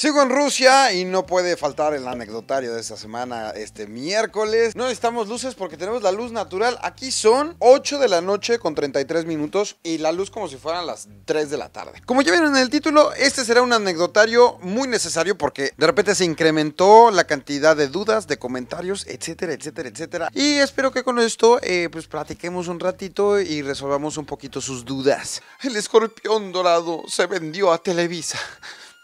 Sigo en Rusia y no puede faltar el anecdotario de esta semana, este miércoles. No necesitamos luces porque tenemos la luz natural. Aquí son 8 de la noche con 33 minutos y la luz como si fueran las 3 de la tarde. Como ya vieron en el título, este será un anecdotario muy necesario porque de repente se incrementó la cantidad de dudas, de comentarios, etcétera, etcétera, etcétera. Y espero que con esto eh, pues platiquemos un ratito y resolvamos un poquito sus dudas. El escorpión dorado se vendió a Televisa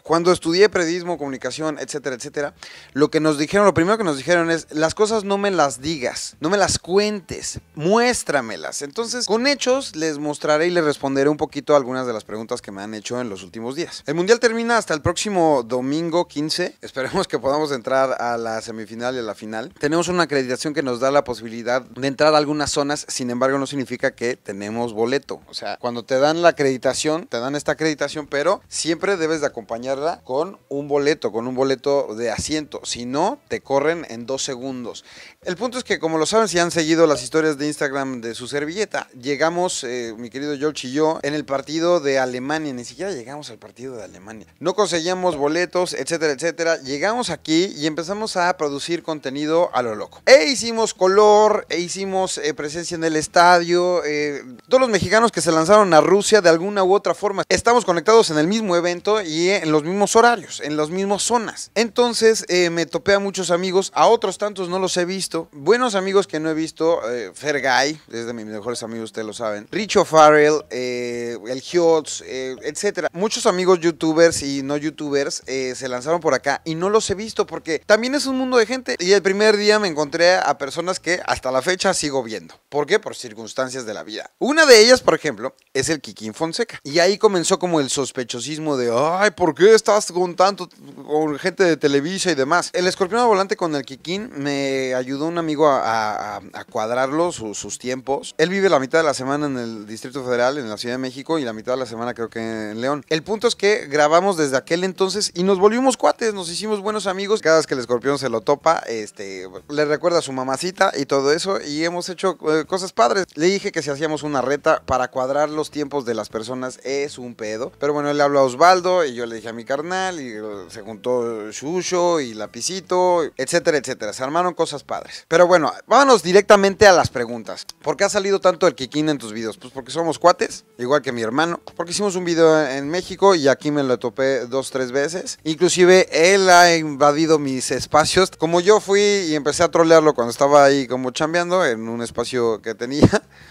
cuando estudié periodismo, comunicación, etcétera, etcétera, lo que nos dijeron, lo primero que nos dijeron es, las cosas no me las digas, no me las cuentes, muéstramelas. Entonces, con hechos les mostraré y les responderé un poquito algunas de las preguntas que me han hecho en los últimos días. El Mundial termina hasta el próximo domingo 15. Esperemos que podamos entrar a la semifinal y a la final. Tenemos una acreditación que nos da la posibilidad de entrar a algunas zonas, sin embargo no significa que tenemos boleto. O sea, cuando te dan la acreditación, te dan esta acreditación, pero siempre debes de acompañar con un boleto, con un boleto de asiento. Si no, te corren en dos segundos. El punto es que, como lo saben, si han seguido las historias de Instagram de su servilleta, llegamos, eh, mi querido George y yo, en el partido de Alemania. Ni siquiera llegamos al partido de Alemania. No conseguíamos boletos, etcétera, etcétera. Llegamos aquí y empezamos a producir contenido a lo loco. E hicimos color, e hicimos eh, presencia en el estadio. Eh, todos los mexicanos que se lanzaron a Rusia de alguna u otra forma. Estamos conectados en el mismo evento y en los mismos horarios, en las mismas zonas. Entonces eh, me topé a muchos amigos, a otros tantos no los he visto. Buenos amigos que no he visto, eh, Guy, es de mis mejores amigos, ustedes lo saben. Richo Farrell, eh, El Hiots, eh, etcétera. Muchos amigos youtubers y no youtubers se lanzaron por acá y no los he visto porque también es un mundo de gente. Y el primer día me encontré a personas que hasta la fecha sigo viendo. ¿Por qué? Por circunstancias de la vida. Una de ellas, por ejemplo, es el Kikín Fonseca. Y ahí comenzó como el sospechosismo de, ay, ¿por qué estabas con tanto, con gente de Televisa y demás. El escorpión volante con el Kikín me ayudó un amigo a, cuadrarlo, sus tiempos. Él vive la mitad de la semana en el Distrito Federal, en la Ciudad de México, y la mitad de la semana creo que en León. El punto es que grabamos desde aquel entonces y nos volvimos cuates, nos hicimos buenos amigos. Cada vez que el escorpión se lo topa, este, le recuerda a su mamacita y todo eso, y hemos hecho eh, cosas padres. Le dije que si hacíamos una reta para cuadrar los tiempos de las personas es un pedo. Pero bueno, él le habló a Osvaldo y yo le dije a mi carnal, y se juntó Shusho y Lapicito, etcétera, etcétera. Se armaron cosas padres. Pero bueno, vámonos directamente a las preguntas. ¿Por qué ha salido tanto el Kikín en tus videos? Pues porque somos cuates, igual que mi hermano. Porque hicimos un video en México y aquí me lo topé dos, tres veces. Inclusive él ha invadido mis espacios. Como yo fui y empecé a trolearlo cuando estaba ahí como chambeando en un espacio que tenía.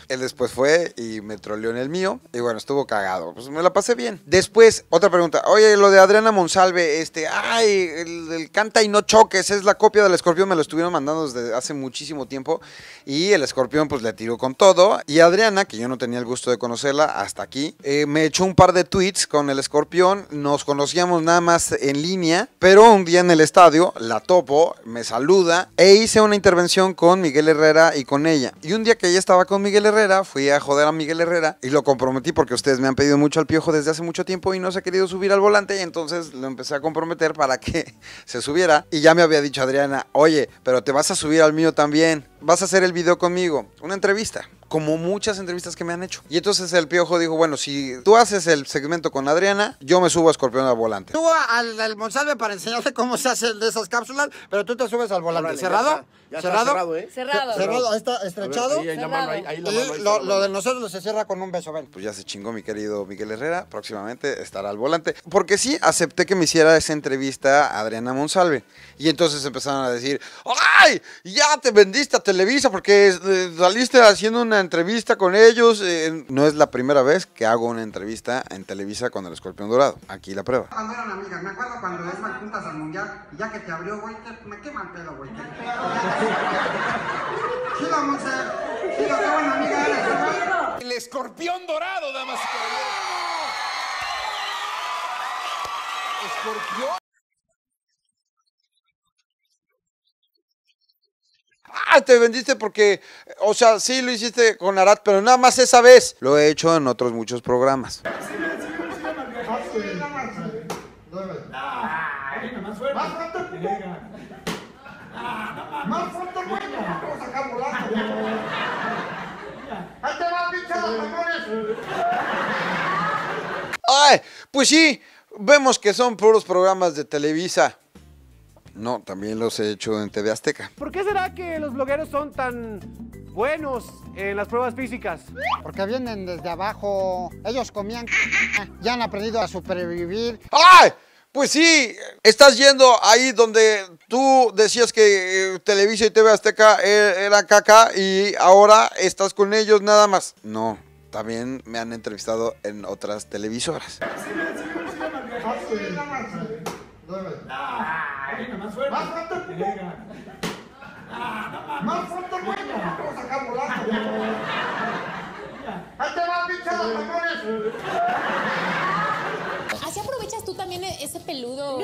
Él después fue y me troleó en el mío. Y bueno, estuvo cagado. Pues me la pasé bien. Después, otra pregunta. Oye, lo de Adriana Monsalve, este, ay, el, canta y no choques, es la copia del escorpión. Me lo estuvieron mandando desde hace muchísimo tiempo. Y el escorpión, pues le tiró con todo. Y Adriana, que yo no tenía el gusto de conocerla hasta aquí, eh, me echó un par de tweets con el escorpión. Nos conocíamos nada más en línea. Pero un día en el estadio, la topo, me saluda e hice una intervención con Miguel Herrera y con ella. Y un día que ella estaba con Miguel Herrera, fui a joder a Miguel Herrera y lo comprometí porque ustedes me han pedido mucho al piojo desde hace mucho tiempo y no se ha querido subir al volante y entonces lo empecé a comprometer para que se subiera y ya me había dicho Adriana, oye, pero te vas a subir al mío también, vas a hacer el video conmigo, una entrevista como muchas entrevistas que me han hecho. Y entonces el piojo dijo, bueno, si tú haces el segmento con Adriana, yo me subo a Escorpión al volante. Subo al, Monsalve para enseñarte cómo se hace de esas cápsulas, pero tú te subes al volante. ¿Cerrado? ¿eh? cerrado, cerrado, está estrechado. ahí, lo, de nosotros se cierra con un beso, ven. Pues ya se chingó mi querido Miguel Herrera, próximamente estará al volante. Porque sí, acepté que me hiciera esa entrevista a Adriana Monsalve. Y entonces empezaron a decir, ¡ay! Ya te vendiste a Televisa porque eh, saliste haciendo una una entrevista con ellos. Eh, no es la primera vez que hago una entrevista en Televisa con el Escorpión Dorado. Aquí la prueba. Cuando eran amigas, me acuerdo cuando es más juntas al mundial, ya que te abrió, güey, me quema el pelo, güey. Chilo, Monse. Chilo, qué buena amiga eres, El Escorpión Dorado, damas y caballeros. Escorpión. Ah, te vendiste porque, o sea, sí lo hiciste con Arat, pero nada más esa vez. Lo he hecho en otros muchos programas. pues sí, vemos que son puros programas de Televisa. No, también los he hecho en TV Azteca. ¿Por qué será que los blogueros son tan buenos en las pruebas físicas? Porque vienen desde abajo. Ellos comían. Ya han aprendido a supervivir. ¡Ay! Pues sí, estás yendo ahí donde tú decías que Televisa y TV Azteca eran caca y ahora estás con ellos nada más. No, también me han entrevistado en otras televisoras más fuerte. Más fuerte, puto. Más fuerte, güey. Vamos a sacar volando. Ahí te va, pinche los peludo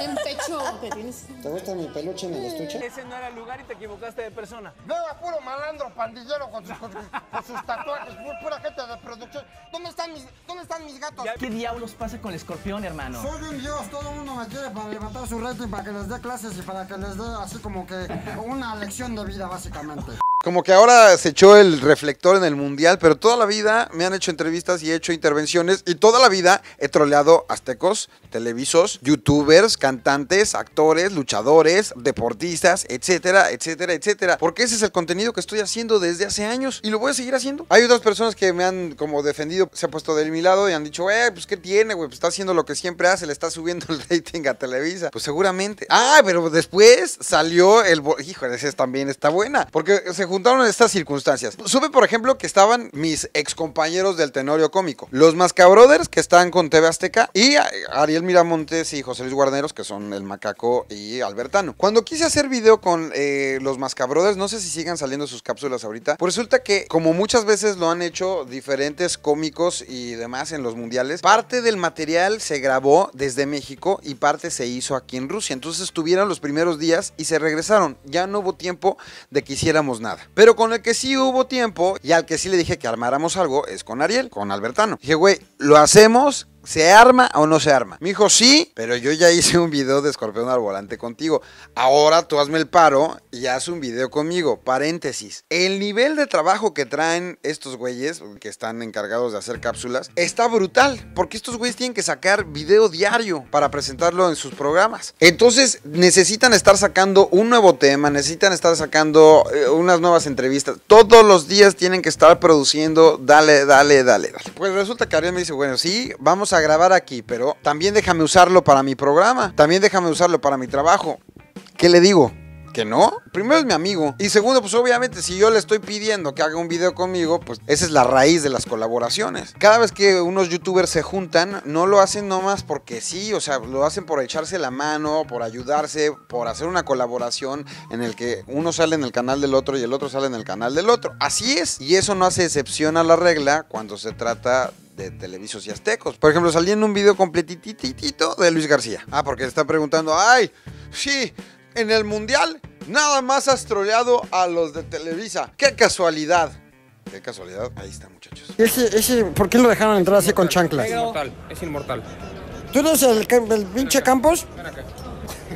en pecho que tienes. ¿Te gusta mi peluche en el estuche? Ese no era el lugar y te equivocaste de persona. No, a puro malandro pandillero con sus, tatuajes, pura gente de producción. ¿Dónde están mis, dónde están mis gatos? ¿Qué diablos pasa con el escorpión, hermano? Soy un dios, todo el mundo me quiere para levantar su reto y para que les dé clases y para que les dé así como que una lección de vida, básicamente como que ahora se echó el reflector en el mundial, pero toda la vida me han hecho entrevistas y he hecho intervenciones y toda la vida he troleado aztecos, televisos, youtubers, cantantes, actores, luchadores, deportistas, etcétera, etcétera, etcétera. Porque ese es el contenido que estoy haciendo desde hace años y lo voy a seguir haciendo. Hay otras personas que me han como defendido, se han puesto de mi lado y han dicho, eh, pues qué tiene, güey, pues está haciendo lo que siempre hace, le está subiendo el rating a Televisa. Pues seguramente. Ah, pero después salió el... Híjole, esa también está buena. Porque se juntaron estas circunstancias. Supe, por ejemplo, que estaban mis ex compañeros del Tenorio Cómico, los Mascabroders que están con TV Azteca, y Ariel Miramontes y José Luis Guarneros, que son el Macaco y Albertano. Cuando quise hacer video con eh, los Mascabroders, no sé si sigan saliendo sus cápsulas ahorita, pues resulta que, como muchas veces lo han hecho diferentes cómicos y demás en los mundiales, parte del material se grabó desde México y parte se hizo aquí en Rusia. Entonces estuvieron los primeros días y se regresaron. Ya no hubo tiempo de que hiciéramos nada. Pero con el que sí hubo tiempo y al que sí le dije que armáramos algo es con Ariel, con Albertano. Dije, güey, lo hacemos ¿Se arma o no se arma? Me dijo, sí, pero yo ya hice un video de escorpión al volante contigo. Ahora tú hazme el paro y haz un video conmigo. Paréntesis. El nivel de trabajo que traen estos güeyes, que están encargados de hacer cápsulas, está brutal. Porque estos güeyes tienen que sacar video diario para presentarlo en sus programas. Entonces necesitan estar sacando un nuevo tema, necesitan estar sacando eh, unas nuevas entrevistas. Todos los días tienen que estar produciendo, dale, dale, dale, dale. Pues resulta que Ariel me dice, bueno, sí, vamos a grabar aquí, pero también déjame usarlo para mi programa, también déjame usarlo para mi trabajo. ¿Qué le digo? que no. Primero es mi amigo. Y segundo, pues obviamente, si yo le estoy pidiendo que haga un video conmigo, pues esa es la raíz de las colaboraciones. Cada vez que unos youtubers se juntan, no lo hacen nomás porque sí, o sea, lo hacen por echarse la mano, por ayudarse, por hacer una colaboración en el que uno sale en el canal del otro y el otro sale en el canal del otro. Así es. Y eso no hace excepción a la regla cuando se trata de televisos y aztecos. Por ejemplo, salí en un video completititito de Luis García. Ah, porque está preguntando, ay, sí, en el mundial Nada más has troleado a los de Televisa. ¡Qué casualidad! Qué casualidad. Ahí está, muchachos. Ese, ese, ¿Por qué lo dejaron entrar así con chanclas? Es inmortal, es inmortal. ¿Tú eres el, pinche Campos?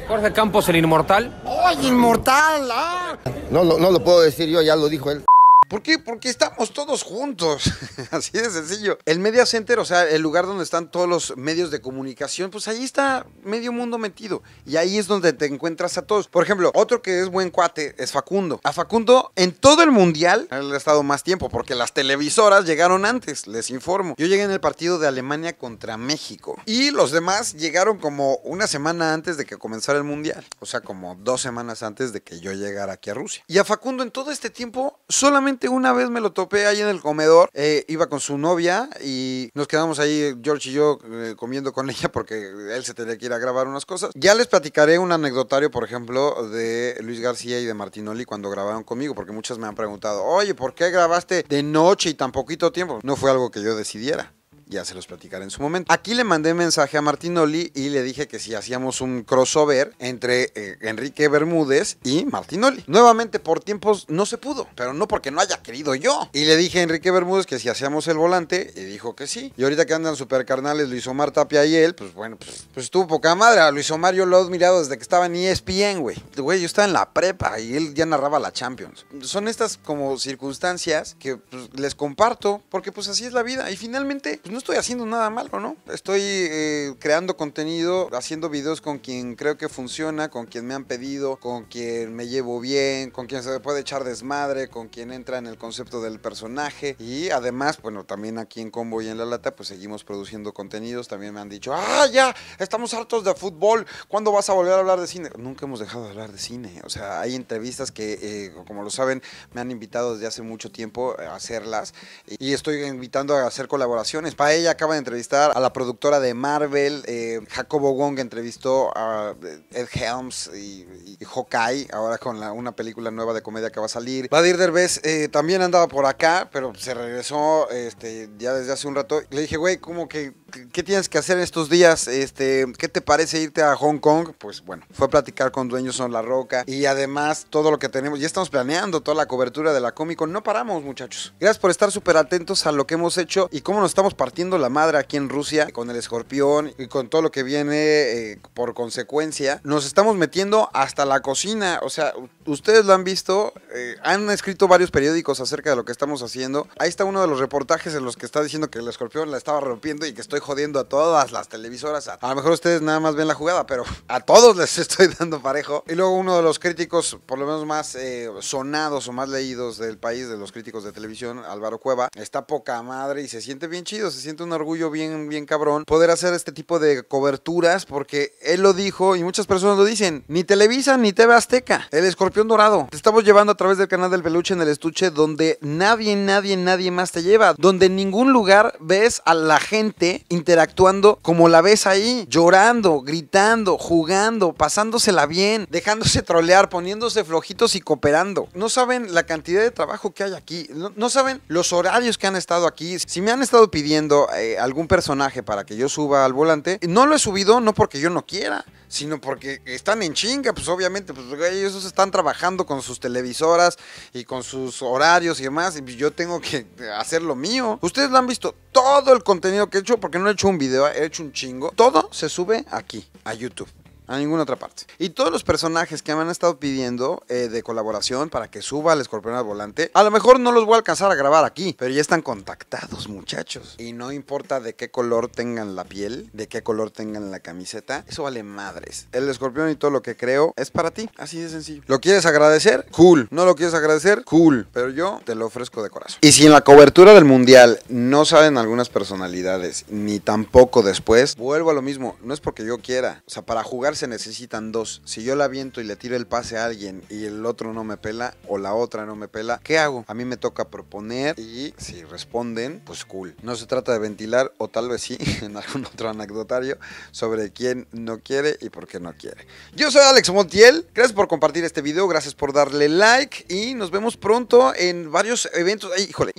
Jorge Campos, el inmortal. ¡Ay, inmortal! ¡Ah! no, no lo puedo decir yo, ya lo dijo él. ¿Por qué? Porque estamos todos juntos. Así de sencillo. El Media Center, o sea, el lugar donde están todos los medios de comunicación, pues ahí está medio mundo metido. Y ahí es donde te encuentras a todos. Por ejemplo, otro que es buen cuate es Facundo. A Facundo, en todo el mundial, él ha estado más tiempo porque las televisoras llegaron antes, les informo. Yo llegué en el partido de Alemania contra México. Y los demás llegaron como una semana antes de que comenzara el mundial. O sea, como dos semanas antes de que yo llegara aquí a Rusia. Y a Facundo, en todo este tiempo, solamente una vez me lo topé ahí en el comedor, eh, iba con su novia y nos quedamos ahí, George y yo, eh, comiendo con ella porque él se tenía que ir a grabar unas cosas. Ya les platicaré un anecdotario, por ejemplo, de Luis García y de Martinoli cuando grabaron conmigo, porque muchas me han preguntado, oye, ¿por qué grabaste de noche y tan poquito tiempo? No fue algo que yo decidiera ya se los platicaré en su momento. Aquí le mandé mensaje a Martinoli y le dije que si hacíamos un crossover entre eh, Enrique Bermúdez y Martinoli. Nuevamente por tiempos no se pudo, pero no porque no haya querido yo. Y le dije a Enrique Bermúdez que si hacíamos el volante y dijo que sí. Y ahorita que andan supercarnales Luis Omar Tapia y él, pues bueno, pues, pues estuvo poca madre. A Luis Omar yo lo he admirado desde que estaba en ESPN, güey. Güey, yo estaba en la prepa y él ya narraba la Champions. Son estas como circunstancias que pues, les comparto porque pues así es la vida. Y finalmente, pues, no estoy haciendo nada malo, ¿no? Estoy eh, creando contenido, haciendo videos con quien creo que funciona, con quien me han pedido, con quien me llevo bien, con quien se puede echar desmadre, con quien entra en el concepto del personaje. Y además, bueno, también aquí en Combo y en La Lata, pues seguimos produciendo contenidos. También me han dicho, ah, ya, estamos hartos de fútbol, ¿cuándo vas a volver a hablar de cine? Nunca hemos dejado de hablar de cine. O sea, hay entrevistas que, eh, como lo saben, me han invitado desde hace mucho tiempo a hacerlas. Y estoy invitando a hacer colaboraciones. Para ella acaba de entrevistar a la productora de Marvel, eh, Jacobo Wong entrevistó a eh, Ed Helms y, y ahora con una película nueva de comedia que va a salir. Vadir Derbez eh, también andaba por acá, pero se regresó este, ya desde hace un rato. Le dije, güey, como que, ¿qué tienes que hacer en estos días? Este, ¿Qué te parece irte a Hong Kong? Pues bueno, fue platicar con dueños son La Roca y además todo lo que tenemos. Ya estamos planeando toda la cobertura de la cómico No paramos, muchachos. Gracias por estar súper atentos a lo que hemos hecho y cómo nos estamos partiendo la madre aquí en Rusia con el escorpión y con todo lo que viene eh, por consecuencia. Nos estamos metiendo hasta la cocina. O sea, ustedes lo han visto, eh, han escrito varios periódicos acerca de lo que estamos haciendo. Ahí está uno de los reportajes en los que está diciendo que el escorpión la estaba rompiendo y que estoy jodiendo a todas las televisoras. A, lo mejor ustedes nada más ven la jugada, pero a todos les estoy dando parejo. Y luego uno de los críticos, por lo menos más eh, sonados o más leídos del país, de los críticos de televisión, Álvaro Cueva, está poca madre y se siente bien chido, Siento un orgullo bien, bien cabrón poder hacer este tipo de coberturas porque él lo dijo y muchas personas lo dicen, ni Televisa ni TV Azteca, el escorpión dorado. Te estamos llevando a través del canal del peluche en el estuche donde nadie, nadie, nadie más te lleva, donde en ningún lugar ves a la gente interactuando como la ves ahí, llorando, gritando, jugando, pasándosela bien, dejándose trolear, poniéndose flojitos y cooperando. No saben la cantidad de trabajo que hay aquí, no saben los horarios que han estado aquí, si me han estado pidiendo eh, algún personaje para que yo suba al volante, no lo he subido no porque yo no quiera, sino porque están en chinga, pues obviamente, pues ellos están trabajando con sus televisoras y con sus horarios y demás, y yo tengo que hacer lo mío. Ustedes lo han visto, todo el contenido que he hecho, porque no he hecho un video, he hecho un chingo, todo se sube aquí, a YouTube a ninguna otra parte. Y todos los personajes que me han estado pidiendo eh, de colaboración para que suba al escorpión al volante, a lo mejor no los voy a alcanzar a grabar aquí, pero ya están contactados, muchachos. Y no importa de qué color tengan la piel, de qué color tengan la camiseta, eso vale madres. El escorpión y todo lo que creo es para ti, así de sencillo. ¿Lo quieres agradecer? Cool. ¿No lo quieres agradecer? Cool. Pero yo te lo ofrezco de corazón. Y si en la cobertura del mundial no salen algunas personalidades, ni tampoco después, vuelvo a lo mismo, no es porque yo quiera, o sea, para jugar se necesitan dos. Si yo la viento y le tiro el pase a alguien y el otro no me pela o la otra no me pela, ¿qué hago? A mí me toca proponer y si responden, pues cool. No se trata de ventilar o tal vez sí en algún otro anecdotario sobre quién no quiere y por qué no quiere. Yo soy Alex Montiel, gracias por compartir este video, gracias por darle like y nos vemos pronto en varios eventos. Ay, híjole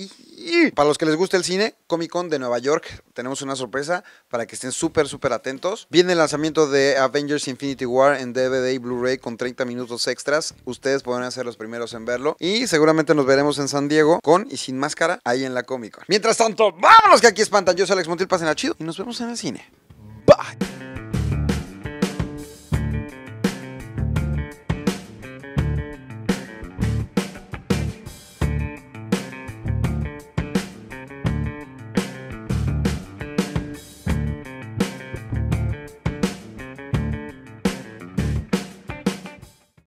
para los que les gusta el cine, Comic Con de Nueva York, tenemos una sorpresa para que estén súper, súper atentos. Viene el lanzamiento de Avengers Infinity War en DVD y Blu-ray con 30 minutos extras. Ustedes podrán ser los primeros en verlo. Y seguramente nos veremos en San Diego con y sin máscara ahí en la Comic Con. Mientras tanto, vámonos que aquí espantan. Yo soy Alex Montiel, pasen a chido y nos vemos en el cine.